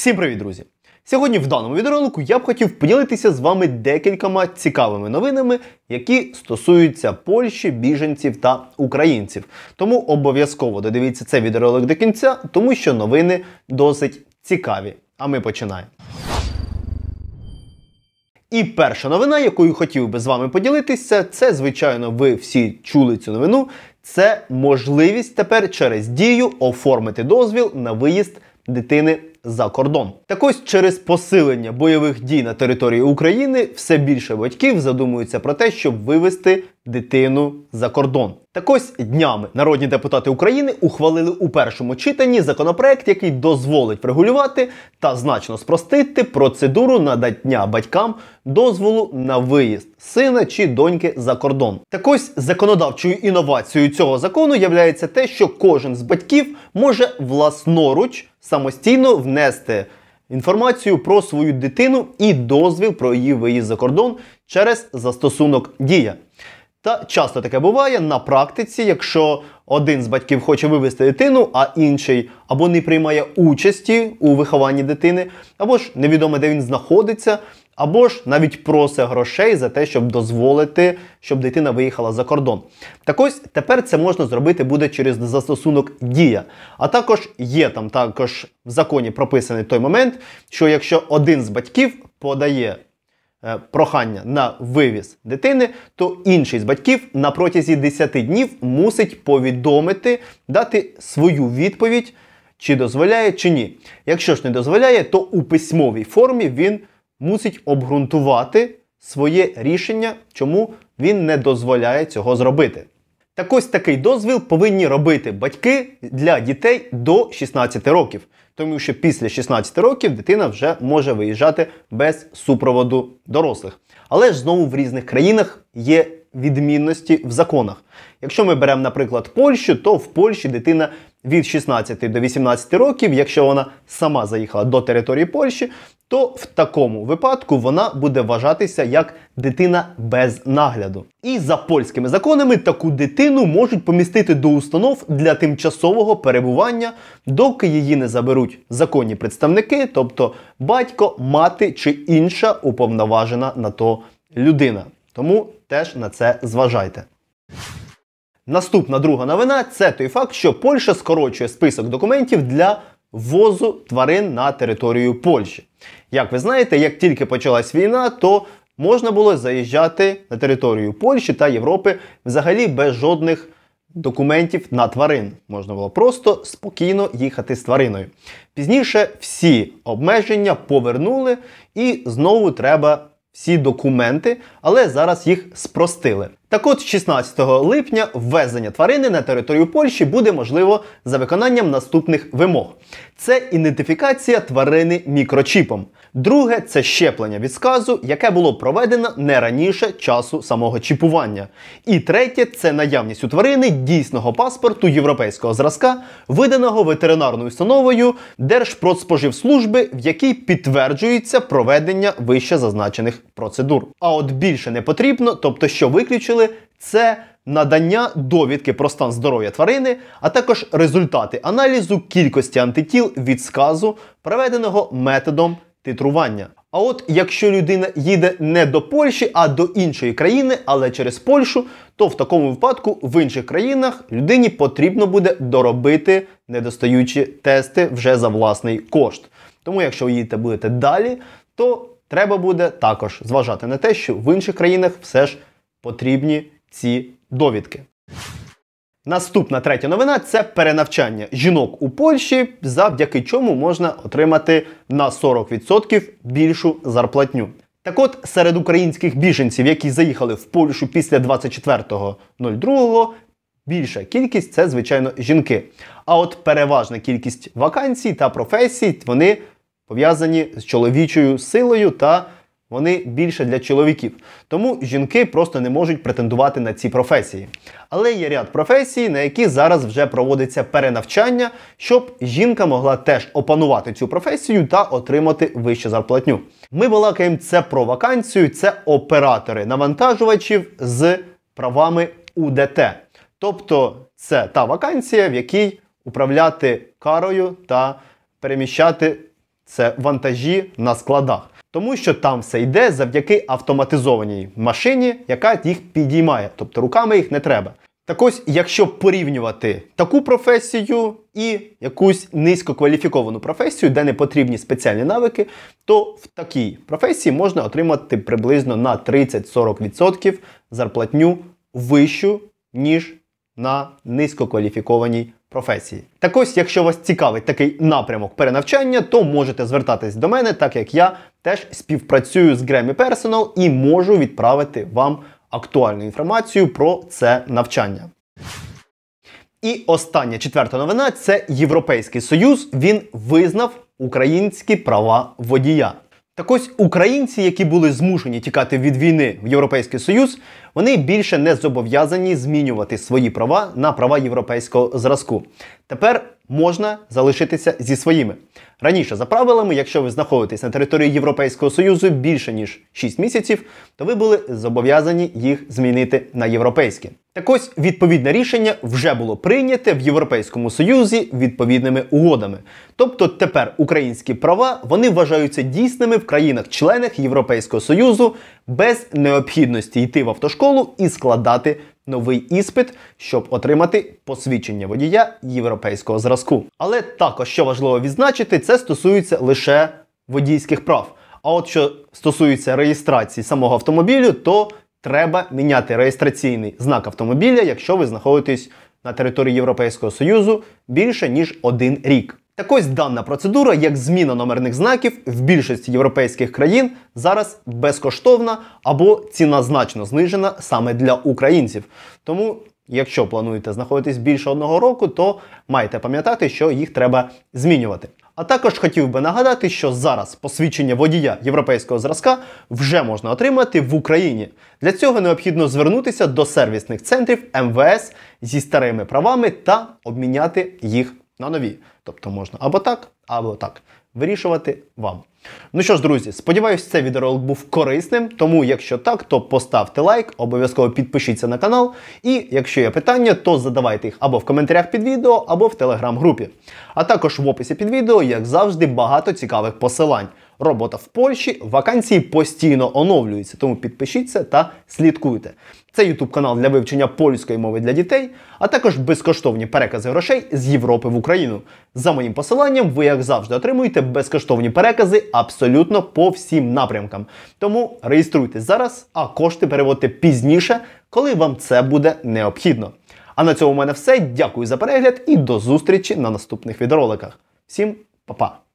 Всім привіт, друзі! Сьогодні в даному відеоролику я б хотів поділитися з вами декількома цікавими новинами, які стосуються Польщі, біженців та українців. Тому обов'язково додивіться цей відеоролик до кінця, тому що новини досить цікаві. А ми починаємо. І перша новина, якою хотів би з вами поділитися, це, звичайно, ви всі чули цю новину. Це можливість тепер через дію оформити дозвіл на виїзд дитини за кордон. Так ось через посилення бойових дій на території України все більше батьків задумуються про те, щоб вивести дитину за кордон. Так ось днями народні депутати України ухвалили у першому читанні законопроект, який дозволить врегулювати та значно спростити процедуру надання батькам дозволу на виїзд сина чи доньки за кордон. Так ось законодавчою інновацією цього закону являється те, що кожен з батьків може власноруч самостійно внести. Інформацію про свою дитину і дозвіл про її виїзд за кордон через застосунок Дія. Та часто таке буває на практиці, якщо один з батьків хоче вивести дитину, а інший або не приймає участі у вихованні дитини, або ж невідомо де він знаходиться, або ж навіть просить грошей за те, щоб дозволити, щоб дитина виїхала за кордон. Так ось тепер це можна зробити буде через застосунок дія. А також є там також в законі прописаний той момент, що якщо один з батьків подає Е, прохання на вивіз дитини, то інший з батьків на протязі 10 днів мусить повідомити, дати свою відповідь, чи дозволяє, чи ні. Якщо ж не дозволяє, то у письмовій формі він мусить обґрунтувати своє рішення, чому він не дозволяє цього зробити. Так ось такий дозвіл повинні робити батьки для дітей до 16 років тому що після 16 років дитина вже може виїжджати без супроводу дорослих. Але ж знову в різних країнах є відмінності в законах. Якщо ми беремо, наприклад, Польщу, то в Польщі дитина від 16 до 18 років, якщо вона сама заїхала до території Польщі, то в такому випадку вона буде вважатися як дитина без нагляду. І за польськими законами таку дитину можуть помістити до установ для тимчасового перебування, доки її не заберуть законні представники, тобто батько, мати чи інша уповноважена на то людина. Тому теж на це зважайте. Наступна друга новина це той факт, що Польща скорочує список документів для ввозу тварин на територію Польщі. Як ви знаєте, як тільки почалась війна, то можна було заїжджати на територію Польщі та Європи взагалі без жодних. Документів на тварин можна було просто спокійно їхати з твариною. Пізніше всі обмеження повернули, і знову треба всі документи, але зараз їх спростили. Так от, 16 липня ввезення тварини на територію Польщі буде можливо за виконанням наступних вимог: це ідентифікація тварини мікрочіпом. Друге це щеплення від сказу, яке було проведено не раніше часу самого чіпування. І третє це наявність у тварини дійсного паспорту європейського зразка, виданого ветеринарною установою Держпродспоживслужби, в якій підтверджується проведення вище зазначених процедур. А от більше не потрібно, тобто що виключили сили це надання довідки про стан здоров'я тварини, а також результати аналізу кількості антитіл від сказу, проведеного методом титрування. А от якщо людина їде не до Польщі, а до іншої країни, але через Польщу, то в такому випадку в інших країнах людині потрібно буде доробити недостаючі тести вже за власний кошт. Тому, якщо ви їдете будете далі, то треба буде також зважати на те, що в інших країнах все ж потрібні ці довідки. Наступна третя новина це перенавчання жінок у Польщі, завдяки чому можна отримати на 40% більшу зарплатню. Так от серед українських біженців, які заїхали в Польщу після 24.02, більша кількість це, звичайно, жінки. А от переважна кількість вакансій та професій вони пов'язані з чоловічою силою та вони більше для чоловіків, тому жінки просто не можуть претендувати на ці професії. Але є ряд професій, на які зараз вже проводиться перенавчання, щоб жінка могла теж опанувати цю професію та отримати вищу зарплатню. Ми балакаємо це про вакансію, це оператори навантажувачів з правами УДТ. Тобто це та вакансія, в якій управляти карою та переміщати це вантажі на складах. Тому що там все йде завдяки автоматизованій машині, яка їх підіймає, тобто руками їх не треба. Так ось, якщо порівнювати таку професію і якусь низькокваліфіковану професію, де не потрібні спеціальні навики, то в такій професії можна отримати приблизно на 30-40% зарплатню вищу, ніж на низькокваліфікованій професії. Так ось, якщо вас цікавить такий напрямок перенавчання, то можете звертатись до мене, так як я теж співпрацюю з Grammy Personal і можу відправити вам актуальну інформацію про це навчання. І остання четверта новина це Європейський Союз. Він визнав українські права водія. Так ось українці, які були змушені тікати від війни в Європейський Союз, вони більше не зобов'язані змінювати свої права на права європейського зразку. Тепер можна залишитися зі своїми. Раніше, за правилами, якщо ви знаходитесь на території Європейського Союзу більше ніж 6 місяців, то ви були зобов'язані їх змінити на європейське. Так ось відповідне рішення вже було прийняте в Європейському Союзі відповідними угодами. Тобто тепер українські права вони вважаються дійсними в країнах-членах Європейського Союзу без необхідності йти в автошколу і складати новий іспит, щоб отримати посвідчення водія європейського зразку. Але також що важливо відзначити, це стосується лише водійських прав. А от що стосується реєстрації самого автомобілю, то треба міняти реєстраційний знак автомобіля, якщо ви знаходитесь на території Європейського Союзу більше ніж один рік. Так ось дана процедура, як зміна номерних знаків в більшості європейських країн зараз безкоштовна або ціна значно знижена саме для українців. Тому, якщо плануєте знаходитись більше одного року, то майте пам'ятати, що їх треба змінювати. А також хотів би нагадати, що зараз посвідчення водія європейського зразка вже можна отримати в Україні. Для цього необхідно звернутися до сервісних центрів МВС зі старими правами та обміняти їх на нові. Тобто можна або так, або так вирішувати вам. Ну що ж, друзі, сподіваюся, цей відеоролик був корисним. Тому, якщо так, то поставте лайк, обов'язково підпишіться на канал. І якщо є питання, то задавайте їх або в коментарях під відео, або в телеграм-групі. А також в описі під відео, як завжди, багато цікавих посилань. Робота в Польщі, вакансії постійно оновлюються, тому підпишіться та слідкуйте. Це YouTube канал для вивчення польської мови для дітей, а також безкоштовні перекази грошей з Європи в Україну. За моїм посиланням, ви, як завжди, отримуєте безкоштовні перекази абсолютно по всім напрямкам. Тому реєструйтесь зараз, а кошти переводьте пізніше, коли вам це буде необхідно. А на цьому в мене все. Дякую за перегляд і до зустрічі на наступних відеороликах. Всім па-па!